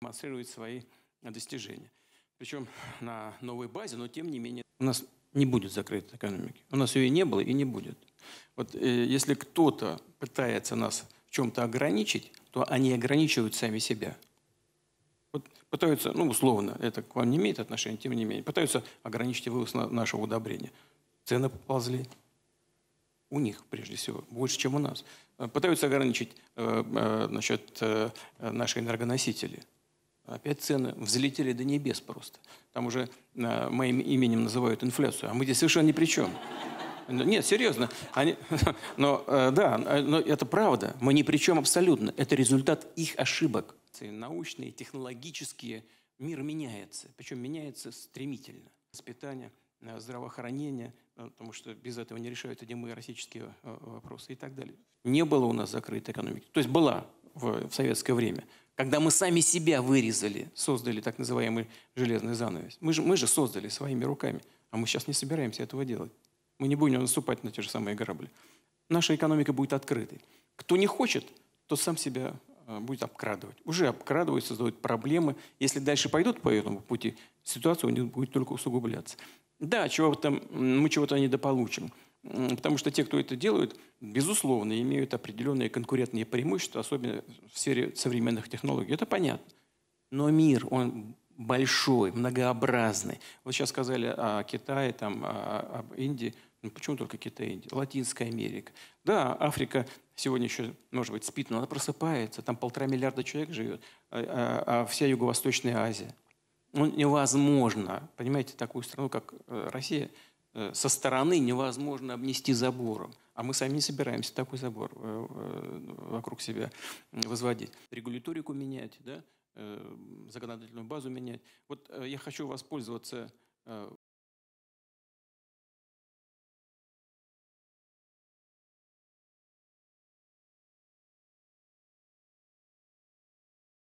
демонстрировать свои достижения. Причем на новой базе, но тем не менее. У нас не будет закрытой экономики. У нас ее не было, и не будет. Вот э, если кто-то пытается нас в чем-то ограничить, то они ограничивают сами себя. Вот пытаются, ну, условно, это к вам не имеет отношения, тем не менее, пытаются ограничить вывоз на, нашего удобрения. Цены поползли. У них, прежде всего, больше, чем у нас. Э, пытаются ограничить э, э, значит, э, наши энергоносители – Опять цены взлетели до небес просто. Там уже э, моим именем называют инфляцию, а мы здесь совершенно ни при чем. Ну, нет, серьезно. Они... Но э, да, э, но это правда. Мы ни при чем абсолютно. Это результат их ошибок. Научные, технологические. Мир меняется. Причем меняется стремительно. Воспитание, э, здравоохранение, э, потому что без этого не решаются демографические вопросы и так далее. Не было у нас закрытой экономики. То есть была в, в советское время когда мы сами себя вырезали, создали так называемый железный занавес. Мы же, мы же создали своими руками, а мы сейчас не собираемся этого делать. Мы не будем наступать на те же самые грабли. Наша экономика будет открытой. Кто не хочет, то сам себя э, будет обкрадывать. Уже обкрадывают, создают проблемы. Если дальше пойдут по этому пути, ситуация у них будет только усугубляться. Да, чего-то, мы чего-то недополучим. Потому что те, кто это делают, безусловно, имеют определенные конкурентные преимущества, особенно в сфере современных технологий. Это понятно. Но мир, он большой, многообразный. Вот сейчас сказали о Китае, там, о, об Индии. Ну, почему только Китай и Индия? Латинская Америка. Да, Африка сегодня еще, может быть, спит, но она просыпается. Там полтора миллиарда человек живет. А, а, а вся Юго-Восточная Азия. Ну, невозможно, понимаете, такую страну, как э, Россия, Э, со стороны невозможно обнести забором. А мы сами не собираемся такой забор э, э, вокруг себя возводить. Регуляторику менять, да? законодательную базу менять. Вот я хочу воспользоваться